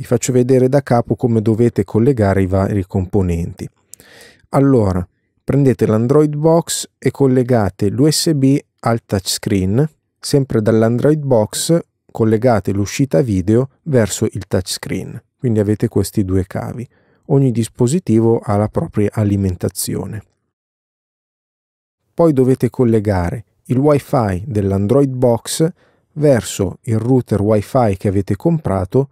Vi faccio vedere da capo come dovete collegare i vari componenti. Allora, prendete l'Android Box e collegate l'USB al touchscreen. Sempre dall'Android Box collegate l'uscita video verso il touchscreen. Quindi avete questi due cavi. Ogni dispositivo ha la propria alimentazione. Poi dovete collegare il wifi dell'Android Box verso il router wifi che avete comprato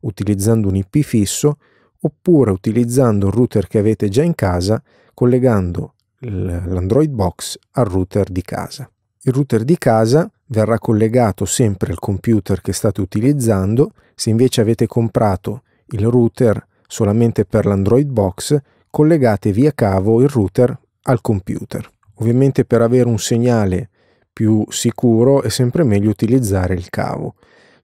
utilizzando un IP fisso oppure utilizzando un router che avete già in casa collegando l'Android Box al router di casa. Il router di casa verrà collegato sempre al computer che state utilizzando, se invece avete comprato il router solamente per l'Android Box, collegate via cavo il router al computer. Ovviamente per avere un segnale più sicuro è sempre meglio utilizzare il cavo.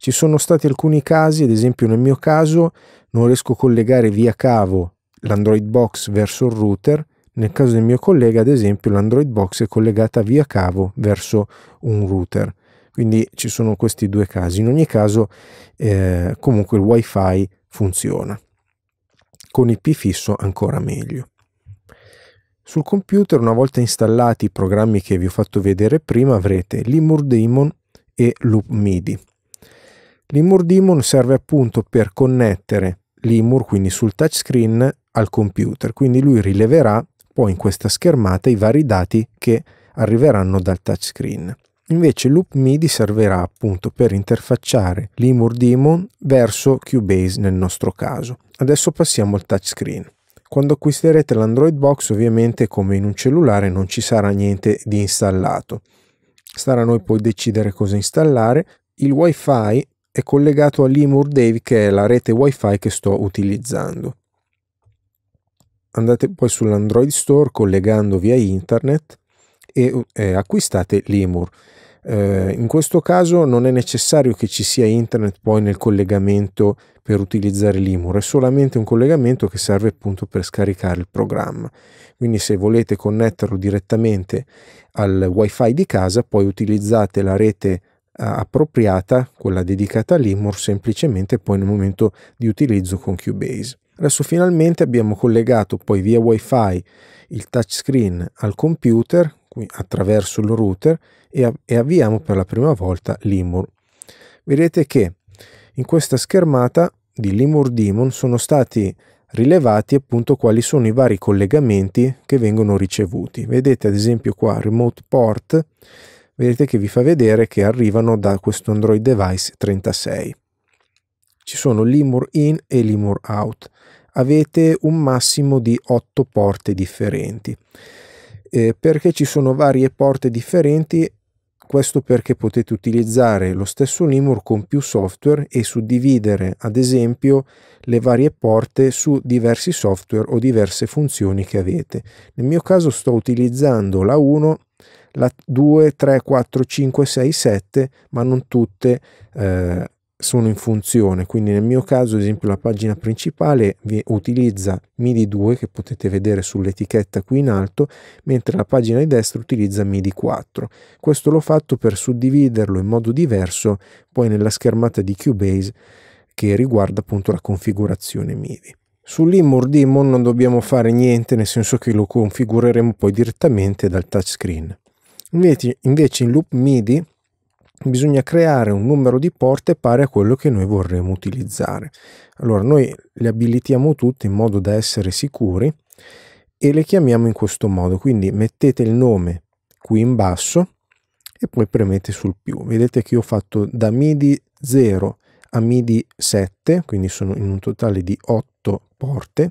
Ci sono stati alcuni casi, ad esempio nel mio caso non riesco a collegare via cavo l'Android Box verso il router, nel caso del mio collega ad esempio l'Android Box è collegata via cavo verso un router. Quindi ci sono questi due casi. In ogni caso eh, comunque il wifi funziona. Con IP fisso ancora meglio. Sul computer, una volta installati i programmi che vi ho fatto vedere prima, avrete Limur Daemon e Loop MIDI. Limur Demon serve appunto per connettere Limur, quindi sul touchscreen, al computer. Quindi lui rileverà poi in questa schermata i vari dati che arriveranno dal touchscreen. Invece Loop MIDI servirà appunto per interfacciare Limur Demon verso Cubase nel nostro caso. Adesso passiamo al touchscreen. Quando acquisterete l'Android Box ovviamente come in un cellulare non ci sarà niente di installato. Starà a noi poi decidere cosa installare. Il wifi è collegato all'Imur Dave che è la rete wifi che sto utilizzando. Andate poi sull'Android Store collegando via internet e eh, acquistate l'Imur. Eh, in questo caso non è necessario che ci sia internet poi nel collegamento per utilizzare l'Imur, è solamente un collegamento che serve appunto per scaricare il programma. Quindi se volete connetterlo direttamente al wifi di casa, poi utilizzate la rete wifi eh, appropriata, quella dedicata a Limur, semplicemente poi nel momento di utilizzo con Cubase. Adesso finalmente abbiamo collegato poi via wifi il touchscreen al computer attraverso il router e, e avviamo per la prima volta Limur. Vedete che in questa schermata di Limur Demon sono stati rilevati appunto quali sono i vari collegamenti che vengono ricevuti. Vedete ad esempio qua remote port vedete che vi fa vedere che arrivano da questo Android device 36. Ci sono Limur in e Limur out. Avete un massimo di 8 porte differenti. Eh, perché ci sono varie porte differenti? Questo perché potete utilizzare lo stesso Limur con più software e suddividere, ad esempio, le varie porte su diversi software o diverse funzioni che avete. Nel mio caso sto utilizzando la 1 la 2, 3, 4, 5, 6, 7, ma non tutte eh, sono in funzione. Quindi nel mio caso, ad esempio, la pagina principale utilizza MIDI 2 che potete vedere sull'etichetta qui in alto, mentre la pagina di destra utilizza MIDI 4. Questo l'ho fatto per suddividerlo in modo diverso poi nella schermata di Cubase che riguarda appunto la configurazione MIDI. Sull'Immor Demon non dobbiamo fare niente, nel senso che lo configureremo poi direttamente dal touchscreen. Invece, invece in loop MIDI bisogna creare un numero di porte pari a quello che noi vorremmo utilizzare. Allora noi le abilitiamo tutte in modo da essere sicuri e le chiamiamo in questo modo, quindi mettete il nome qui in basso e poi premete sul più. Vedete che io ho fatto da MIDI 0 a MIDI 7, quindi sono in un totale di 8 porte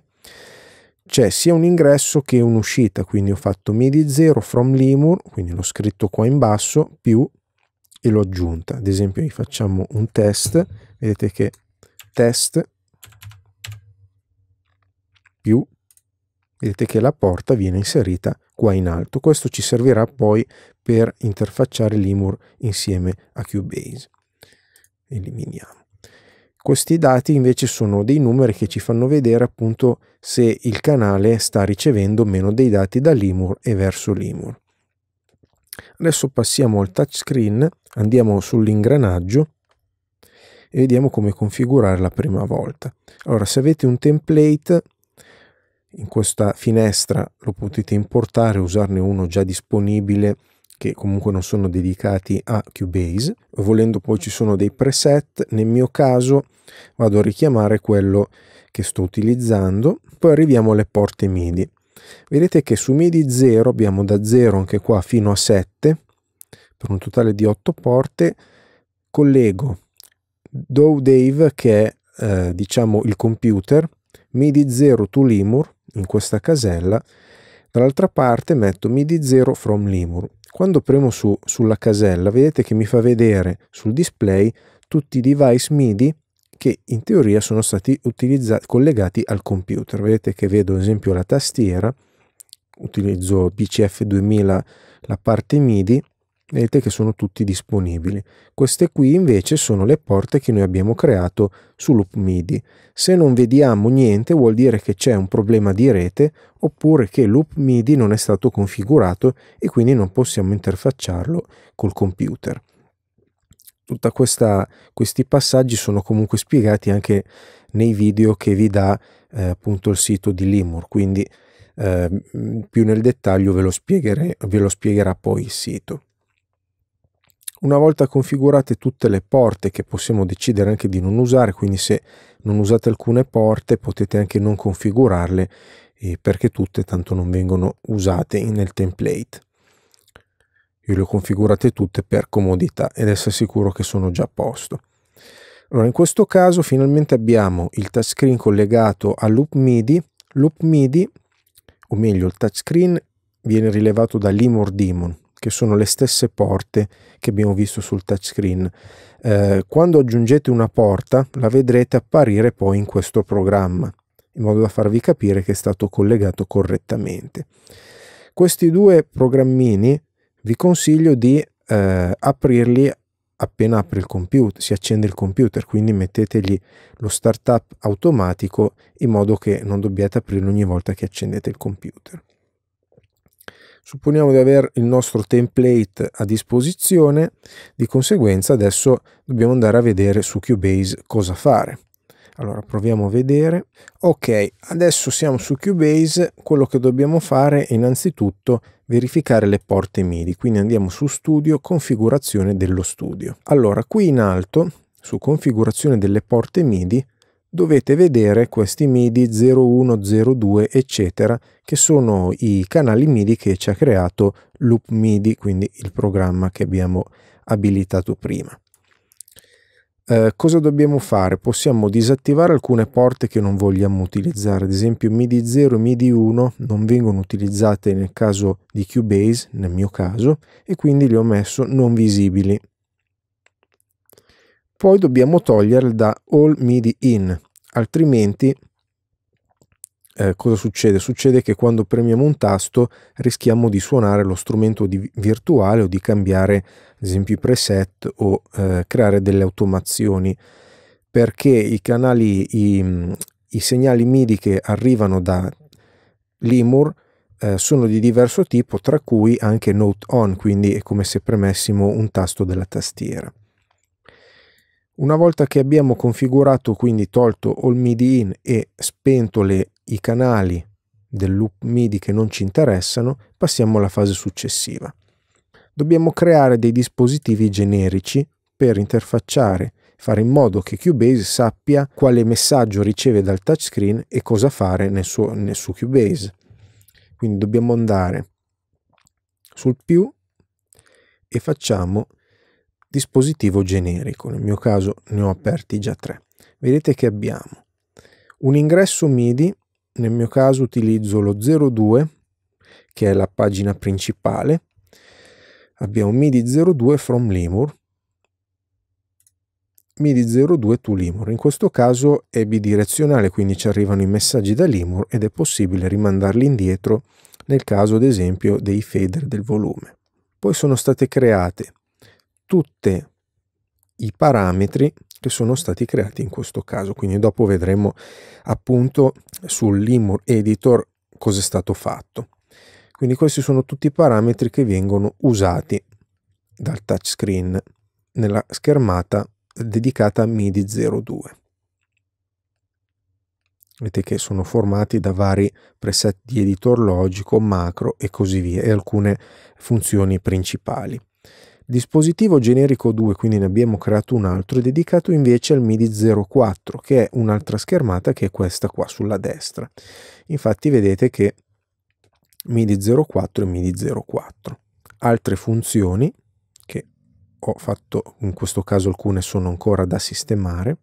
c'è cioè, sia un ingresso che un'uscita, quindi ho fatto midi 0 from Limur, quindi l'ho scritto qua in basso, più e l'ho aggiunta. Ad esempio facciamo un test, vedete che test più, vedete che la porta viene inserita qua in alto. Questo ci servirà poi per interfacciare Limur insieme a Cubase. Eliminiamo. Questi dati invece sono dei numeri che ci fanno vedere appunto se il canale sta ricevendo meno dei dati da Limur e verso Limur. Adesso passiamo al touchscreen, andiamo sull'ingranaggio e vediamo come configurare la prima volta. Allora, se avete un template, in questa finestra lo potete importare, usarne uno già disponibile che comunque non sono dedicati a Cubase. Volendo poi ci sono dei preset, nel mio caso vado a richiamare quello che sto utilizzando. Poi arriviamo alle porte MIDI. Vedete che su MIDI 0 abbiamo da 0 anche qua fino a 7, per un totale di 8 porte. Collego Dow Dave che è eh, diciamo il computer, MIDI 0 to Limur in questa casella, dall'altra parte metto MIDI 0 from Limur. Quando premo su, sulla casella vedete che mi fa vedere sul display tutti i device MIDI che in teoria sono stati collegati al computer. Vedete che vedo ad esempio la tastiera, utilizzo PCF2000 la parte MIDI Vedete che sono tutti disponibili. Queste qui invece sono le porte che noi abbiamo creato su loop MIDI. Se non vediamo niente vuol dire che c'è un problema di rete oppure che loop MIDI non è stato configurato e quindi non possiamo interfacciarlo col computer. Tutti questi passaggi sono comunque spiegati anche nei video che vi dà eh, appunto il sito di Limur, quindi eh, più nel dettaglio ve lo, ve lo spiegherà poi il sito. Una volta configurate tutte le porte che possiamo decidere anche di non usare, quindi se non usate alcune porte potete anche non configurarle eh, perché tutte tanto non vengono usate nel template. Io le ho configurate tutte per comodità ed essere sicuro che sono già a posto. Allora, in questo caso finalmente abbiamo il touchscreen collegato a loop MIDI. Loop MIDI, o meglio il touchscreen, viene rilevato da Limor Demon che sono le stesse porte che abbiamo visto sul touchscreen. Eh, quando aggiungete una porta la vedrete apparire poi in questo programma, in modo da farvi capire che è stato collegato correttamente. Questi due programmini vi consiglio di eh, aprirli appena apre il computer, si accende il computer, quindi mettetegli lo startup automatico in modo che non dobbiate aprirlo ogni volta che accendete il computer. Supponiamo di avere il nostro template a disposizione, di conseguenza adesso dobbiamo andare a vedere su Cubase cosa fare. Allora proviamo a vedere. Ok, adesso siamo su Cubase, quello che dobbiamo fare è innanzitutto verificare le porte MIDI, quindi andiamo su studio, configurazione dello studio. Allora qui in alto su configurazione delle porte MIDI dovete vedere questi MIDI 0102 eccetera che sono i canali MIDI che ci ha creato Loop MIDI quindi il programma che abbiamo abilitato prima. Eh, cosa dobbiamo fare? Possiamo disattivare alcune porte che non vogliamo utilizzare, ad esempio MIDI 0 e MIDI 1 non vengono utilizzate nel caso di Cubase, nel mio caso, e quindi li ho messo non visibili poi dobbiamo toglierle da all MIDI in, altrimenti eh, cosa succede? Succede che quando premiamo un tasto rischiamo di suonare lo strumento di, virtuale o di cambiare ad esempio i preset o eh, creare delle automazioni perché i canali, i, i segnali MIDI che arrivano da Limur eh, sono di diverso tipo, tra cui anche Note On, quindi è come se premessimo un tasto della tastiera. Una volta che abbiamo configurato, quindi tolto all MIDI in e spento le, i canali del loop MIDI che non ci interessano, passiamo alla fase successiva. Dobbiamo creare dei dispositivi generici per interfacciare, fare in modo che Cubase sappia quale messaggio riceve dal touchscreen e cosa fare nel suo, nel suo Cubase. Quindi dobbiamo andare sul più e facciamo dispositivo generico, nel mio caso ne ho aperti già tre. Vedete che abbiamo un ingresso MIDI, nel mio caso utilizzo lo 02 che è la pagina principale, abbiamo MIDI 02 from Limur, MIDI 02 to Limur. In questo caso è bidirezionale, quindi ci arrivano i messaggi da Limur ed è possibile rimandarli indietro nel caso ad esempio dei fader del volume. Poi sono state create tutti i parametri che sono stati creati in questo caso. Quindi dopo vedremo appunto sull'Imur Editor cosa è stato fatto. Quindi questi sono tutti i parametri che vengono usati dal touchscreen nella schermata dedicata a MIDI 02. Vedete che sono formati da vari preset di editor logico, macro e così via e alcune funzioni principali. Dispositivo generico 2, quindi ne abbiamo creato un altro, dedicato invece al MIDI 04, che è un'altra schermata che è questa qua sulla destra. Infatti vedete che MIDI 04 e MIDI 04. Altre funzioni che ho fatto, in questo caso alcune sono ancora da sistemare.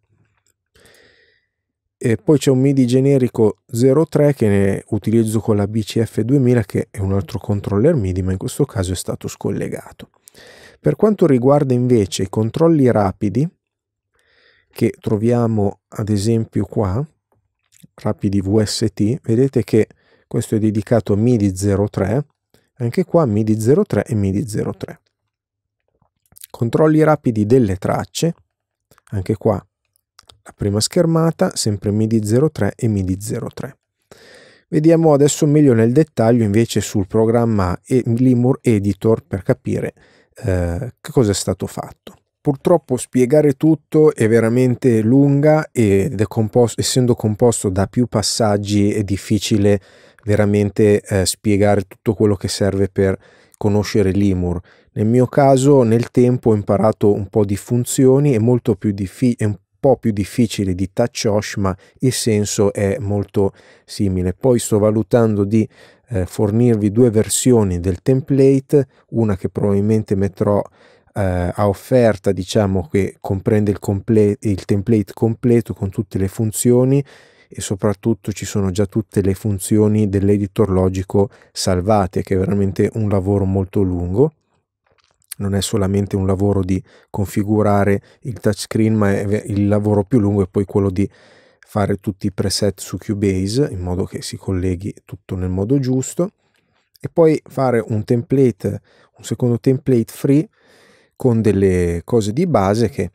E poi c'è un MIDI generico 03 che ne utilizzo con la BCF2000 che è un altro controller MIDI ma in questo caso è stato scollegato. Per quanto riguarda invece i controlli rapidi, che troviamo ad esempio qua, rapidi VST, vedete che questo è dedicato a MIDI 03, anche qua MIDI 03 e MIDI 03. Controlli rapidi delle tracce, anche qua la prima schermata, sempre MIDI 03 e MIDI 03. Vediamo adesso meglio nel dettaglio invece sul programma e Limur Editor per capire eh, che cosa è stato fatto. Purtroppo spiegare tutto è veramente lunga ed è composto, essendo composto da più passaggi è difficile veramente eh, spiegare tutto quello che serve per conoscere Limur. Nel mio caso nel tempo ho imparato un po' di funzioni, è, molto più diffi- è un po' più difficile di Tachosh ma il senso è molto simile. Poi sto valutando di eh, fornirvi due versioni del template, una che probabilmente metterò eh, a offerta, diciamo che comprende il, comple- il template completo con tutte le funzioni e soprattutto ci sono già tutte le funzioni dell'editor logico salvate, che è veramente un lavoro molto lungo non è solamente un lavoro di configurare il touchscreen, ma è il lavoro più lungo è poi quello di fare tutti i preset su Cubase in modo che si colleghi tutto nel modo giusto e poi fare un template, un secondo template free con delle cose di base che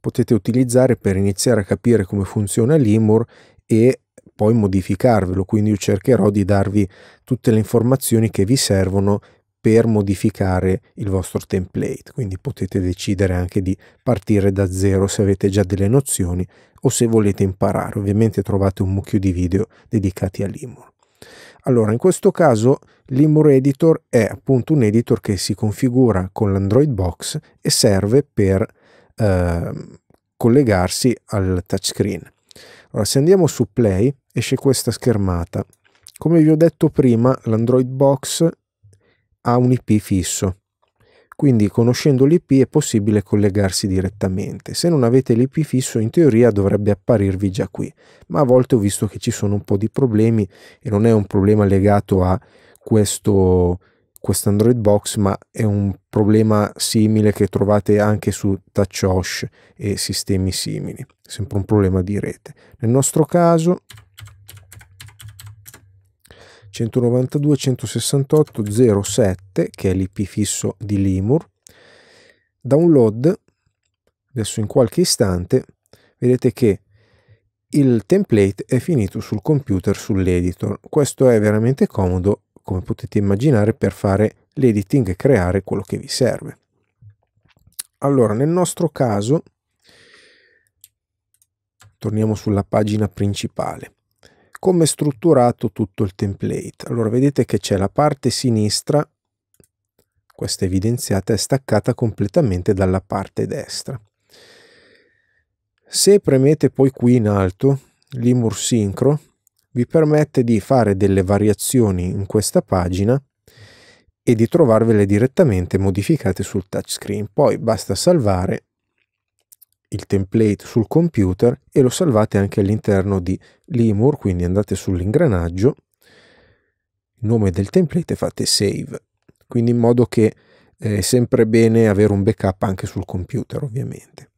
potete utilizzare per iniziare a capire come funziona Limur e poi modificarvelo, quindi io cercherò di darvi tutte le informazioni che vi servono per modificare il vostro template, quindi potete decidere anche di partire da zero se avete già delle nozioni o se volete imparare, ovviamente trovate un mucchio di video dedicati a Limur. Allora, in questo caso Limur Editor è appunto un editor che si configura con l'Android Box e serve per eh, collegarsi al touchscreen. Allora, se andiamo su Play esce questa schermata. Come vi ho detto prima, l'Android Box ha un IP fisso. Quindi conoscendo l'IP è possibile collegarsi direttamente. Se non avete l'IP fisso in teoria dovrebbe apparirvi già qui, ma a volte ho visto che ci sono un po' di problemi e non è un problema legato a questo questa Android Box, ma è un problema simile che trovate anche su TouchOS e sistemi simili, sempre un problema di rete. Nel nostro caso 192 168 07 che è l'IP fisso di Limur download adesso in qualche istante vedete che il template è finito sul computer sull'editor questo è veramente comodo come potete immaginare per fare l'editing e creare quello che vi serve allora nel nostro caso torniamo sulla pagina principale come è strutturato tutto il template. Allora vedete che c'è la parte sinistra, questa evidenziata è staccata completamente dalla parte destra. Se premete poi qui in alto Limur Synchro vi permette di fare delle variazioni in questa pagina e di trovarvele direttamente modificate sul touchscreen. Poi basta salvare il template sul computer e lo salvate anche all'interno di Limur, quindi andate sull'ingranaggio, nome del template e fate save, quindi in modo che eh, è sempre bene avere un backup anche sul computer ovviamente.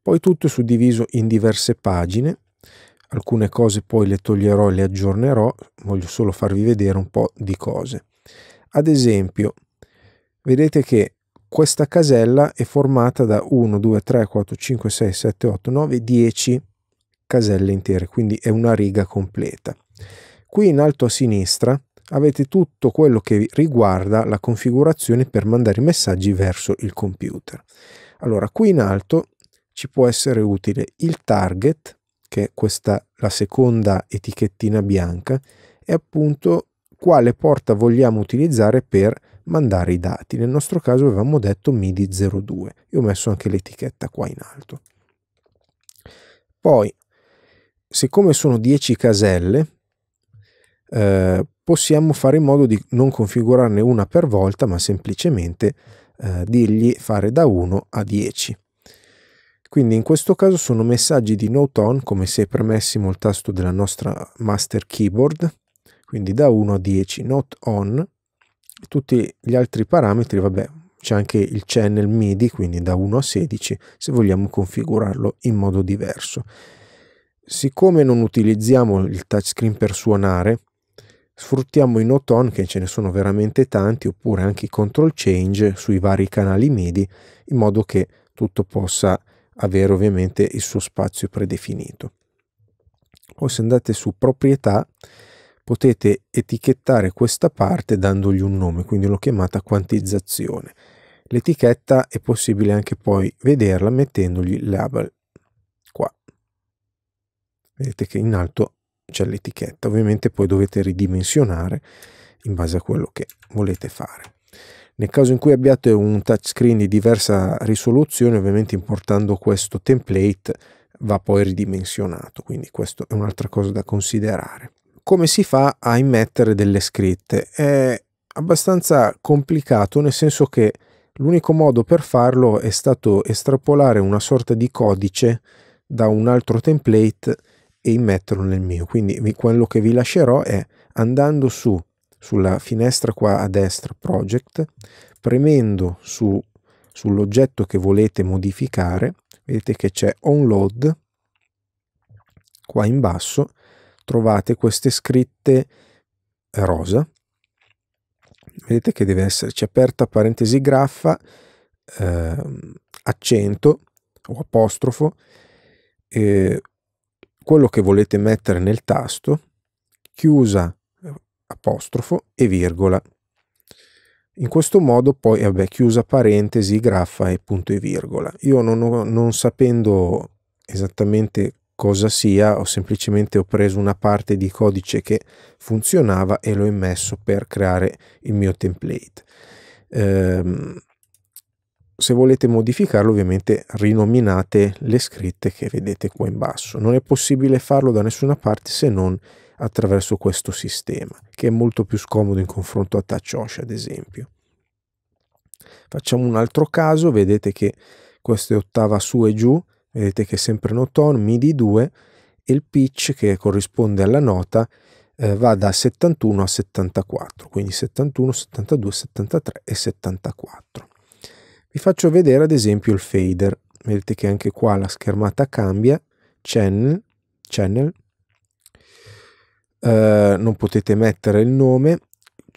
Poi tutto è suddiviso in diverse pagine, alcune cose poi le toglierò e le aggiornerò, voglio solo farvi vedere un po' di cose. Ad esempio, vedete che questa casella è formata da 1, 2, 3, 4, 5, 6, 7, 8, 9, 10 caselle intere, quindi è una riga completa. Qui in alto a sinistra avete tutto quello che riguarda la configurazione per mandare i messaggi verso il computer. Allora, qui in alto ci può essere utile il target, che è questa la seconda etichettina bianca, e appunto quale porta vogliamo utilizzare per mandare i dati. Nel nostro caso avevamo detto MIDI 02 Io ho messo anche l'etichetta qua in alto. Poi, siccome sono 10 caselle, eh, possiamo fare in modo di non configurarne una per volta, ma semplicemente eh, dirgli fare da 1 a 10. Quindi in questo caso sono messaggi di note on come se premessimo il tasto della nostra master keyboard, quindi da 1 a 10 not on tutti gli altri parametri, vabbè, c'è anche il channel MIDI, quindi da 1 a 16, se vogliamo configurarlo in modo diverso. Siccome non utilizziamo il touchscreen per suonare, sfruttiamo i noton che ce ne sono veramente tanti oppure anche i control change sui vari canali MIDI in modo che tutto possa avere ovviamente il suo spazio predefinito. Poi se andate su proprietà potete etichettare questa parte dandogli un nome, quindi l'ho chiamata quantizzazione. L'etichetta è possibile anche poi vederla mettendogli label qua. Vedete che in alto c'è l'etichetta, ovviamente poi dovete ridimensionare in base a quello che volete fare. Nel caso in cui abbiate un touchscreen di diversa risoluzione, ovviamente importando questo template va poi ridimensionato, quindi questo è un'altra cosa da considerare come si fa a immettere delle scritte. È abbastanza complicato nel senso che l'unico modo per farlo è stato estrapolare una sorta di codice da un altro template e immetterlo nel mio. Quindi quello che vi lascerò è andando su sulla finestra qua a destra project, premendo su, sull'oggetto che volete modificare, vedete che c'è onload qua in basso trovate queste scritte rosa. Vedete che deve esserci aperta parentesi graffa, eh, accento o apostrofo, eh, quello che volete mettere nel tasto, chiusa eh, apostrofo e virgola. In questo modo poi, vabbè, chiusa parentesi, graffa e punto e virgola. Io non, non sapendo esattamente cosa sia, ho semplicemente ho preso una parte di codice che funzionava e l'ho immesso per creare il mio template. Ehm, se volete modificarlo ovviamente rinominate le scritte che vedete qua in basso. Non è possibile farlo da nessuna parte se non attraverso questo sistema, che è molto più scomodo in confronto a TouchOS ad esempio. Facciamo un altro caso, vedete che questa è ottava su e giù, vedete che è sempre no tone, MIDI 2 e il pitch che corrisponde alla nota eh, va da 71 a 74, quindi 71, 72, 73 e 74. Vi faccio vedere ad esempio il fader, vedete che anche qua la schermata cambia, channel, channel. Eh, non potete mettere il nome,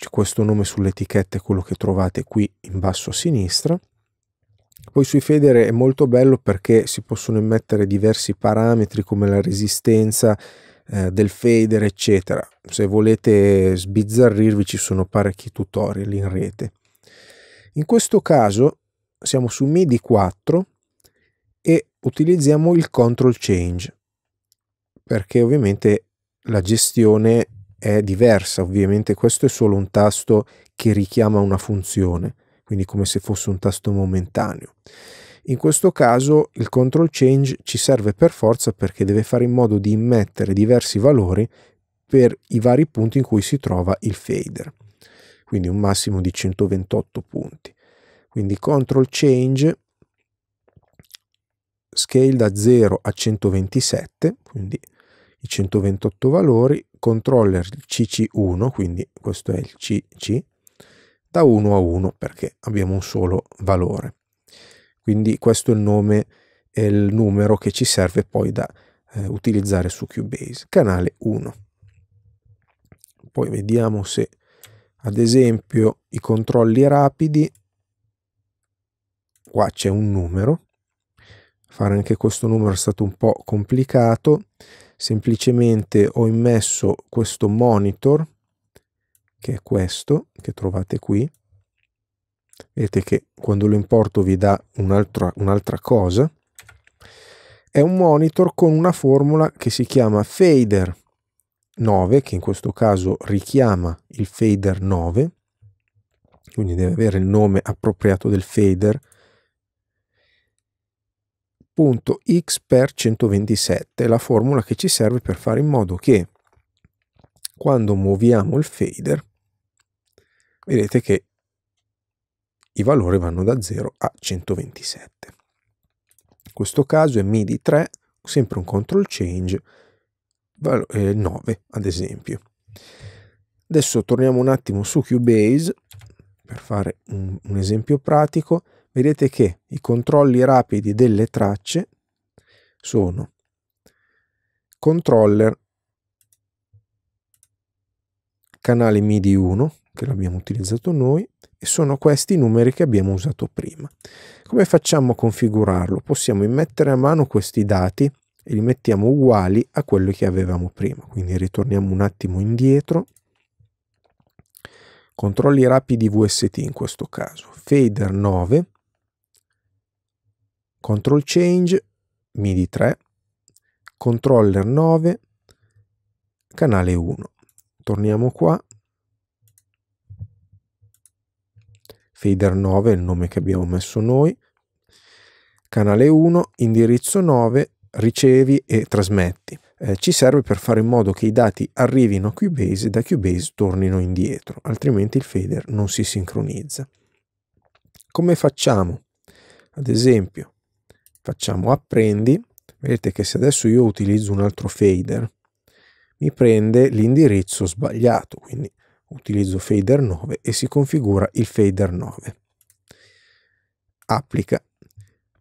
questo nome sull'etichetta è quello che trovate qui in basso a sinistra poi sui Federe è molto bello perché si possono immettere diversi parametri come la resistenza eh, del fader eccetera se volete sbizzarrirvi ci sono parecchi tutorial in rete in questo caso siamo su MIDI 4 e utilizziamo il control change perché ovviamente la gestione è diversa ovviamente questo è solo un tasto che richiama una funzione quindi come se fosse un tasto momentaneo. In questo caso il control change ci serve per forza perché deve fare in modo di immettere diversi valori per i vari punti in cui si trova il fader, quindi un massimo di 128 punti. Quindi control change scale da 0 a 127, quindi i 128 valori, controller CC1, quindi questo è il CC, da 1 a 1 perché abbiamo un solo valore. Quindi questo è il nome e il numero che ci serve poi da eh, utilizzare su Cubase, canale 1. Poi vediamo se ad esempio i controlli rapidi, qua c'è un numero, fare anche questo numero è stato un po' complicato, semplicemente ho immesso questo monitor che è questo che trovate qui. Vedete che quando lo importo vi dà un'altra, un'altra cosa. È un monitor con una formula che si chiama fader 9, che in questo caso richiama il fader 9, quindi deve avere il nome appropriato del fader, punto x per 127, la formula che ci serve per fare in modo che quando muoviamo il fader vedete che i valori vanno da 0 a 127. In questo caso è MIDI 3, sempre un control change, 9 eh, ad esempio. Adesso torniamo un attimo su Cubase per fare un, un esempio pratico. Vedete che i controlli rapidi delle tracce sono controller canale MIDI 1 che l'abbiamo utilizzato noi e sono questi i numeri che abbiamo usato prima. Come facciamo a configurarlo? Possiamo immettere a mano questi dati e li mettiamo uguali a quelli che avevamo prima. Quindi ritorniamo un attimo indietro. Controlli rapidi VST in questo caso. Fader 9, Control Change, MIDI 3, Controller 9, canale 1. Torniamo qua, Fader 9 è il nome che abbiamo messo noi, canale 1, indirizzo 9, ricevi e trasmetti. Eh, ci serve per fare in modo che i dati arrivino a Cubase e da Cubase tornino indietro, altrimenti il fader non si sincronizza. Come facciamo? Ad esempio, facciamo apprendi, vedete che se adesso io utilizzo un altro fader, mi prende l'indirizzo sbagliato, quindi utilizzo fader 9 e si configura il fader 9. Applica.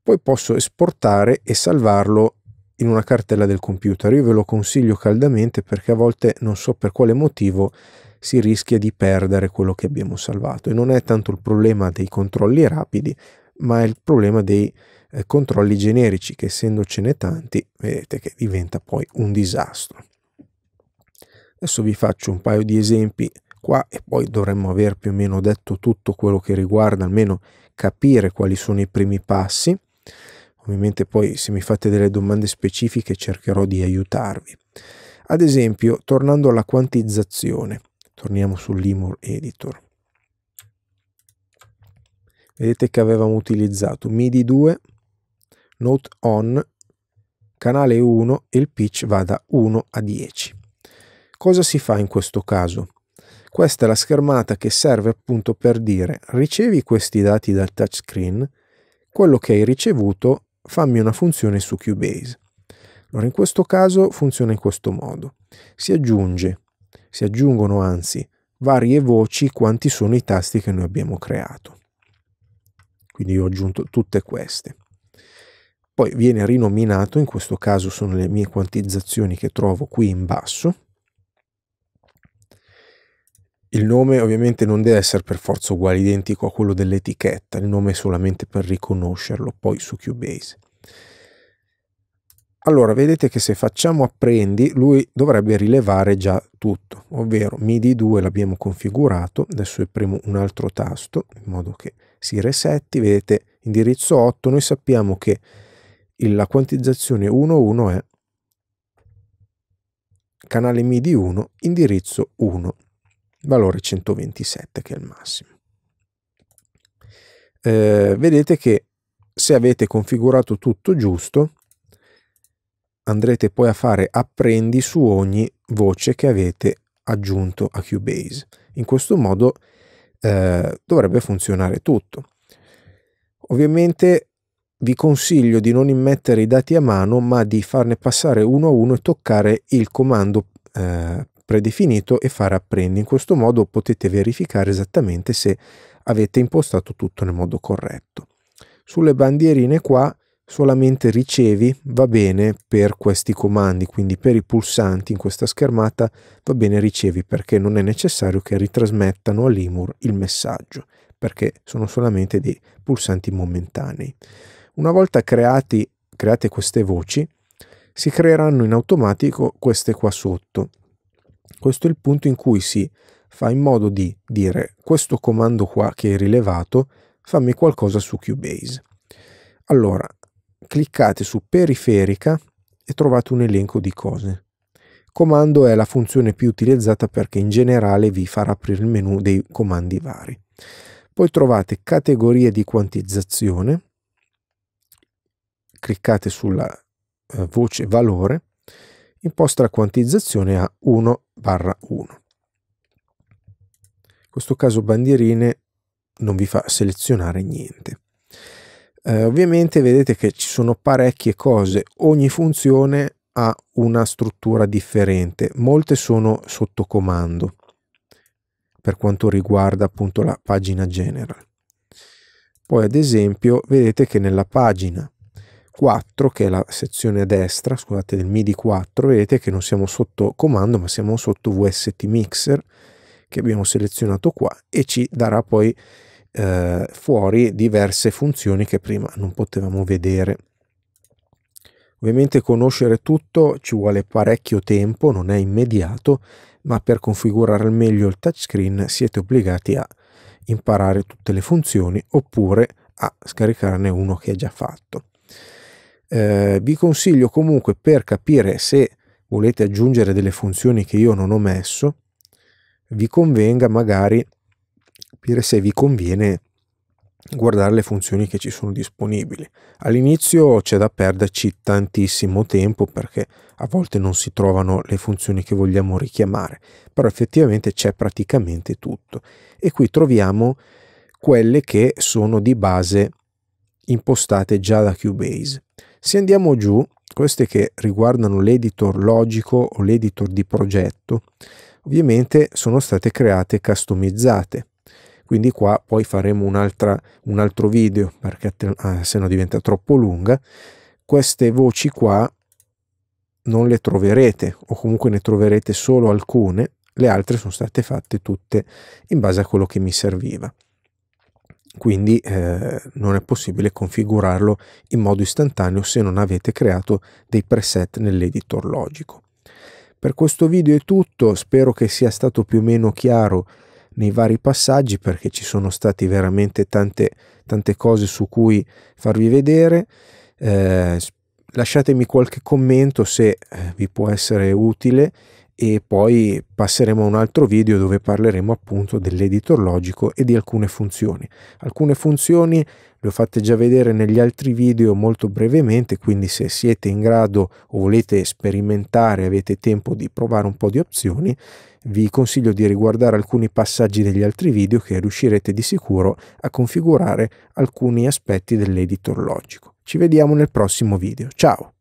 Poi posso esportare e salvarlo in una cartella del computer. Io ve lo consiglio caldamente perché a volte non so per quale motivo si rischia di perdere quello che abbiamo salvato e non è tanto il problema dei controlli rapidi, ma è il problema dei eh, controlli generici che essendocene tanti, vedete che diventa poi un disastro. Adesso vi faccio un paio di esempi qua e poi dovremmo aver più o meno detto tutto quello che riguarda, almeno capire quali sono i primi passi. Ovviamente poi se mi fate delle domande specifiche cercherò di aiutarvi. Ad esempio, tornando alla quantizzazione, torniamo sul Limur Editor. Vedete che avevamo utilizzato MIDI 2, Note On, canale 1 e il pitch va da 1 a 10. Cosa si fa in questo caso? Questa è la schermata che serve appunto per dire ricevi questi dati dal touchscreen, quello che hai ricevuto fammi una funzione su Cubase. Allora in questo caso funziona in questo modo. Si aggiunge, si aggiungono anzi varie voci quanti sono i tasti che noi abbiamo creato. Quindi io ho aggiunto tutte queste. Poi viene rinominato, in questo caso sono le mie quantizzazioni che trovo qui in basso, il nome ovviamente non deve essere per forza uguale identico a quello dell'etichetta, il nome è solamente per riconoscerlo poi su Cubase. Allora vedete che se facciamo apprendi lui dovrebbe rilevare già tutto, ovvero MIDI 2 l'abbiamo configurato, adesso premo un altro tasto in modo che si resetti, vedete indirizzo 8, noi sappiamo che la quantizzazione 1.1 è canale MIDI 1, indirizzo 1 valore 127 che è il massimo. Eh, vedete che se avete configurato tutto giusto andrete poi a fare apprendi su ogni voce che avete aggiunto a Cubase. In questo modo eh, dovrebbe funzionare tutto. Ovviamente vi consiglio di non immettere i dati a mano ma di farne passare uno a uno e toccare il comando eh, predefinito e fare apprendi. In questo modo potete verificare esattamente se avete impostato tutto nel modo corretto. Sulle bandierine qua solamente ricevi va bene per questi comandi, quindi per i pulsanti in questa schermata va bene ricevi perché non è necessario che ritrasmettano a Limur il messaggio, perché sono solamente dei pulsanti momentanei. Una volta creati, create queste voci, si creeranno in automatico queste qua sotto, questo è il punto in cui si fa in modo di dire questo comando qua che è rilevato, fammi qualcosa su Cubase. Allora, cliccate su periferica e trovate un elenco di cose. Comando è la funzione più utilizzata perché in generale vi farà aprire il menu dei comandi vari. Poi trovate categorie di quantizzazione, cliccate sulla eh, voce valore imposta la quantizzazione a 1 barra 1. In questo caso bandierine non vi fa selezionare niente. Eh, ovviamente vedete che ci sono parecchie cose, ogni funzione ha una struttura differente, molte sono sotto comando per quanto riguarda appunto la pagina general. Poi ad esempio vedete che nella pagina 4, che è la sezione a destra, scusate, del MIDI 4, vedete che non siamo sotto comando, ma siamo sotto VST Mixer, che abbiamo selezionato qua, e ci darà poi eh, fuori diverse funzioni che prima non potevamo vedere. Ovviamente conoscere tutto ci vuole parecchio tempo, non è immediato, ma per configurare al meglio il touchscreen siete obbligati a imparare tutte le funzioni oppure a scaricarne uno che è già fatto. Eh, vi consiglio comunque per capire se volete aggiungere delle funzioni che io non ho messo, vi convenga magari capire se vi conviene guardare le funzioni che ci sono disponibili. All'inizio c'è da perderci tantissimo tempo perché a volte non si trovano le funzioni che vogliamo richiamare, però effettivamente c'è praticamente tutto e qui troviamo quelle che sono di base impostate già da Cubase. Se andiamo giù, queste che riguardano l'editor logico o l'editor di progetto, ovviamente sono state create customizzate. Quindi qua poi faremo un, un altro video perché ah, se no diventa troppo lunga. Queste voci qua non le troverete o comunque ne troverete solo alcune, le altre sono state fatte tutte in base a quello che mi serviva quindi eh, non è possibile configurarlo in modo istantaneo se non avete creato dei preset nell'editor logico. Per questo video è tutto, spero che sia stato più o meno chiaro nei vari passaggi perché ci sono state veramente tante, tante cose su cui farvi vedere. Eh, lasciatemi qualche commento se eh, vi può essere utile e poi passeremo a un altro video dove parleremo appunto dell'editor logico e di alcune funzioni. Alcune funzioni le ho fatte già vedere negli altri video molto brevemente, quindi se siete in grado o volete sperimentare, avete tempo di provare un po' di opzioni, vi consiglio di riguardare alcuni passaggi degli altri video che riuscirete di sicuro a configurare alcuni aspetti dell'editor logico. Ci vediamo nel prossimo video. Ciao!